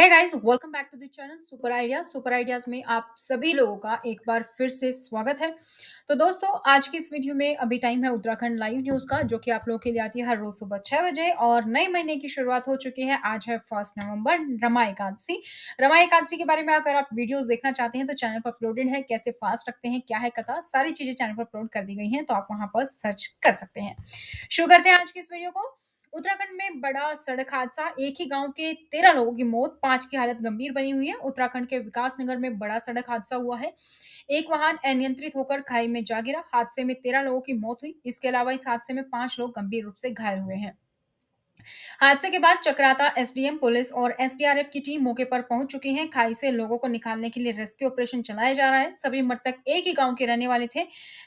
है guys welcome back to the channel super idea super ideas में आप सभी लोगों का एक बार फिर से स्वागत है तो दोस्तों आज की इस वीडियो में अभी टाइम है उत्तराखंड लाइव न्यूज का जो कि आप लोगों के लिए आती है हर रोज सुबह छह बजे और नए महीने की शुरुआत हो चुकी है आज है फर्स्ट नवंबर रमा एकादशी रमा एकादशी के बारे में अगर आप वीडियोज देखना चाहते हैं तो चैनल पर अपलोडेड है कैसे फास्ट रखते हैं क्या है कथा सारी चीजें चैनल पर अपलोड कर दी गई है तो आप वहां पर सर्च कर सकते हैं शुरू करते हैं आज की इस वीडियो को उत्तराखंड में बड़ा सड़क हादसा एक ही गांव के तेरह लोगों की मौत पांच की हालत गंभीर बनी हुई है उत्तराखंड के विकास नगर में बड़ा सड़क हादसा हुआ है एक वाहन अनियंत्रित होकर खाई में जा गिरा हादसे में तेरह लोगों की मौत हुई इसके अलावा इस हादसे में पांच लोग गंभीर रूप से घायल हुए हैं हादसे के बाद चक्राता एसडीएम पुलिस और एसडीआरएफ की टीम मौके पर पहुंच चुकी है खाई से लोगों को निकालने के लिए रेस्क्यू ऑपरेशन चलाया जा रहा है सभी मृतक एक ही गाँव के रहने वाले थे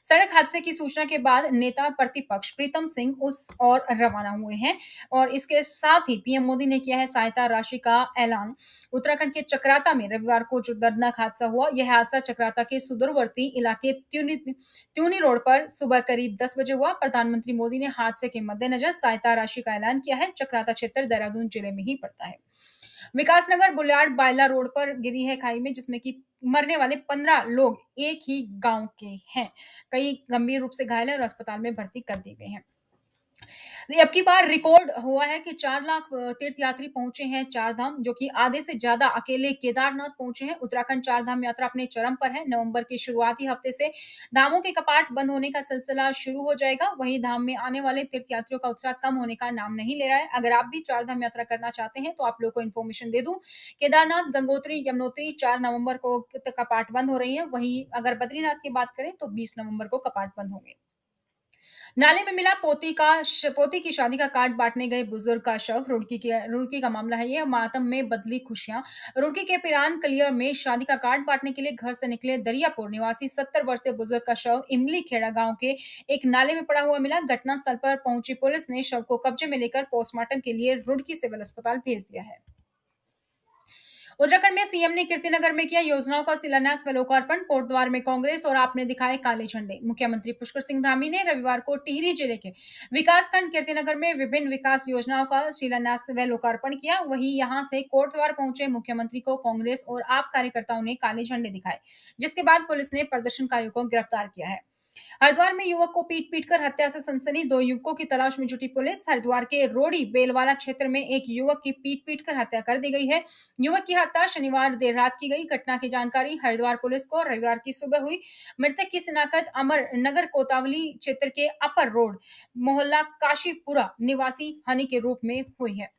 सड़क हादसे की सूचना के बाद नेता प्रतिपक्ष प्रीतम सिंह उस और रवाना हुए हैं और इसके साथ ही पीएम मोदी ने किया है सहायता राशि का ऐलान उत्तराखंड के चक्राता में रविवार को जो दर्दनाक हादसा हुआ यह हादसा चक्राता के सुदूरवर्ती इलाके त्यूनी त्यूनी रोड पर सुबह करीब दस बजे हुआ प्रधानमंत्री मोदी ने हादसे के मद्देनजर सहायता राशि का ऐलान किया है चक्राता क्षेत्र देहरादून जिले में ही पड़ता है विकास नगर बुलाड बायला रोड पर गिरी है खाई में जिसमें कि मरने वाले पंद्रह लोग एक ही गांव के हैं कई गंभीर रूप से घायल है और अस्पताल में भर्ती कर दिए गए हैं अब की बार रिकॉर्ड हुआ है कि चार लाख तीर्थयात्री पहुंचे हैं चार धाम जो कि आधे से ज्यादा अकेले केदारनाथ पहुंचे हैं उत्तराखंड चार धाम यात्रा अपने चरम पर है नवंबर के शुरुआती हफ्ते से धामों के कपाट बंद होने का सिलसिला शुरू हो जाएगा वहीं धाम में आने वाले तीर्थयात्रियों का उत्साह कम होने का नाम नहीं ले रहा है अगर आप भी चार धाम यात्रा करना चाहते हैं तो आप लोग को इन्फॉर्मेशन दे दू केदारनाथ गंगोत्री यमुनोत्री चार नवंबर को कपाट बंद हो रही है वहीं अगर बद्रीनाथ की बात करें तो बीस नवंबर को कपाट बंद होंगे नाले में मिला पोती का पोती की शादी का कार्ड बांटने गए बुजुर्ग का शव रुड़की के रुड़की का मामला है ये मातम में बदली खुशियां रुड़की के पिरान कलियर में शादी का कार्ड बांटने के लिए घर से निकले दरियापुर निवासी सत्तर वर्षीय बुजुर्ग का शव इमली खेड़ा गांव के एक नाले में पड़ा हुआ मिला घटनास्थल पर पहुंची पुलिस ने शव को कब्जे में लेकर पोस्टमार्टम के लिए रुड़की सिविल अस्पताल भेज दिया है उत्तराखंड में सीएम ने कीर्तिनगर में किया योजनाओं का शिलान्यास व लोकार्पण कोटद्वार में कांग्रेस और आपने दिखाए काले झंडे मुख्यमंत्री पुष्कर सिंह धामी ने रविवार को टिहरी जिले के विकासखंड कीर्तिनगर में विभिन्न विकास योजनाओं का शिलान्यास व लोकार्पण किया वही यहाँ से कोटद्वार पहुंचे मुख्यमंत्री को कांग्रेस और आप कार्यकर्ताओं ने काले झंडे दिखाए जिसके बाद पुलिस ने प्रदर्शनकारियों को गिरफ्तार किया है हरिद्वार में युवक को पीट पीट कर हत्या से सनसनी दो युवकों की तलाश में जुटी पुलिस हरिद्वार के रोड़ी बेलवाला क्षेत्र में एक युवक की पीट पीट कर हत्या कर दी गई है युवक की हत्या शनिवार देर रात की गई घटना की जानकारी हरिद्वार पुलिस को रविवार की सुबह हुई मृतक की शिनाखत अमर नगर कोतावली क्षेत्र के अपर रोड मोहल्ला काशीपुरा निवासी हनी के रूप में हुई है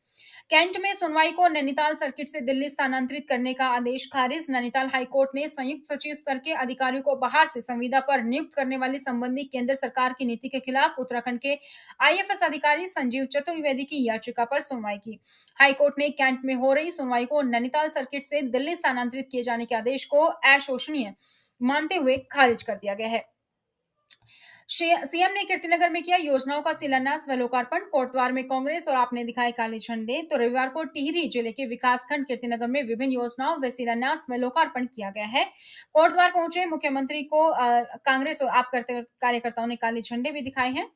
कैंट में सुनवाई को नैनीताल सर्किट से दिल्ली स्थानांतरित करने का आदेश खारिज नैनीताल हाईकोर्ट ने संयुक्त सचिव स्तर के अधिकारियों को बाहर से संविदा पर नियुक्त करने वाली संबंधी केंद्र सरकार की नीति के खिलाफ उत्तराखंड के आईएफएस अधिकारी संजीव चतुर्वेदी की याचिका पर सुनवाई की हाईकोर्ट ने कैंट में हो रही सुनवाई को नैनीताल सर्किट से दिल्ली स्थानांतरित किए जाने के आदेश को अशोषणीय मानते हुए खारिज कर दिया गया है सीएम ने कीर्तिनगर में किया योजनाओं का शिलान्यास व लोकार्पण कोटद्वार में कांग्रेस और आपने दिखाए काले झंडे तो रविवार को टिहरी जिले के विकासखंड कीर्तिनगर में विभिन्न योजनाओं व शिलान्यास व लोकार्पण किया गया है कोटद्वार पहुंचे मुख्यमंत्री को कांग्रेस और आप कार्यकर्ताओं ने काले झंडे भी दिखाए हैं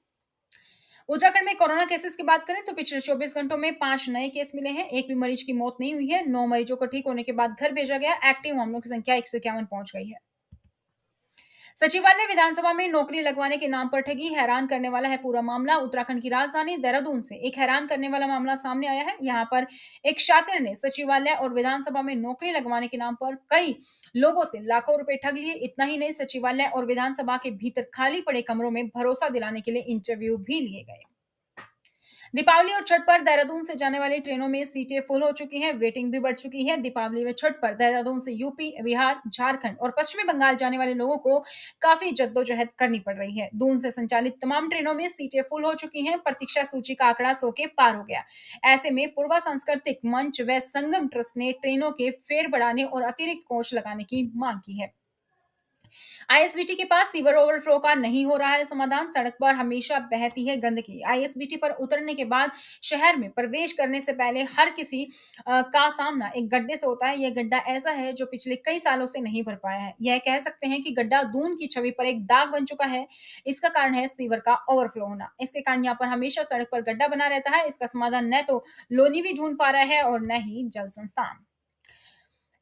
उत्तराखंड में कोरोना केसेस की बात करें तो पिछले 24 घंटों में पांच नए केस मिले हैं एक भी मरीज की मौत नहीं हुई है नौ मरीजों को ठीक होने के बाद घर भेजा गया एक्टिव मामलों की संख्या एक पहुंच गई है सचिवालय विधानसभा में नौकरी लगवाने के नाम पर ठगी हैरान करने वाला है पूरा मामला उत्तराखंड की राजधानी देहरादून से एक हैरान करने वाला मामला सामने आया है यहाँ पर एक शातिर ने सचिवालय और विधानसभा में नौकरी लगवाने के नाम पर कई लोगों से लाखों रुपए ठग लिए इतना ही नहीं सचिवालय और विधानसभा के भीतर खाली पड़े कमरों में भरोसा दिलाने के लिए इंटरव्यू भी लिए गए दीपावली और छठ पर देहरादून से जाने वाली ट्रेनों में सीटें फुल हो चुकी हैं वेटिंग भी बढ़ चुकी है दीपावली व छठ पर देहरादून से यूपी बिहार झारखंड और पश्चिमी बंगाल जाने वाले लोगों को काफी जद्दोजहद करनी पड़ रही है दून से संचालित तमाम ट्रेनों में सीटें फुल हो चुकी हैं प्रतीक्षा सूची का आंकड़ा सो के पार हो गया ऐसे में पूर्वा सांस्कृतिक मंच व संगम ट्रस्ट ने ट्रेनों के फेर बढ़ाने और अतिरिक्त कोच लगाने की मांग की है आईएसबीटी के पास सीवर ओवरफ्लो का नहीं हो रहा है समाधान सड़क पर हमेशा बहती है गंदगी आईएसबीटी पर उतरने के बाद शहर में प्रवेश करने से पहले हर किसी का सामना एक गड्ढे से होता है यह गड्ढा ऐसा है जो पिछले कई सालों से नहीं भर पाया है यह कह सकते हैं कि गड्ढा दून की छवि पर एक दाग बन चुका है इसका कारण है सीवर का ओवरफ्लो होना इसके कारण यहाँ पर हमेशा सड़क पर गड्ढा बना रहता है इसका समाधान न तो लोनी भी ढूंढ पा रहा है और न ही जल संस्थान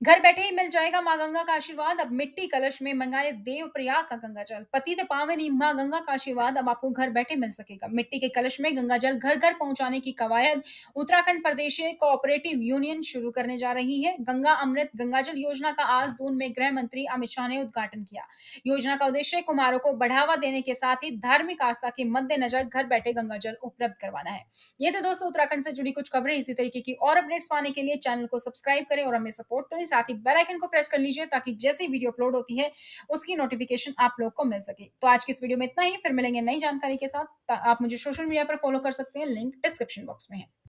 घर बैठे ही मिल जाएगा माँ गंगा का आशीर्वाद अब मिट्टी कलश में मंगाए देव प्रयाग का गंगा जल पतित तो पावनी माँ गंगा का आशीर्वाद अब आपको घर बैठे मिल सकेगा मिट्टी के कलश में गंगा जल घर घर पहुंचाने की कवायद उत्तराखंड प्रदेश कोऑपरेटिव यूनियन शुरू करने जा रही है गंगा अमृत गंगा जल योजना का आज दून में गृह मंत्री अमित शाह ने उद्घाटन किया योजना का उद्देश्य कुमारों को बढ़ावा देने के साथ ही धार्मिक आस्था के मद्देनजर घर बैठे गंगा जल उपलब्ध करवाना है ये तो दोस्तों उत्तराखंड से जुड़ी कुछ खबरें इसी तरीके की और अपडेट्स पाने के लिए चैनल को सब्सक्राइब करें और हमें सपोर्ट करें साथ ही बेल आइकन को प्रेस कर लीजिए ताकि जैसे वीडियो अपलोड होती है उसकी नोटिफिकेशन आप लोग को मिल सके तो आज की इस वीडियो में इतना ही फिर मिलेंगे नई जानकारी के साथ आप मुझे सोशल मीडिया पर फॉलो कर सकते हैं लिंक डिस्क्रिप्शन बॉक्स में है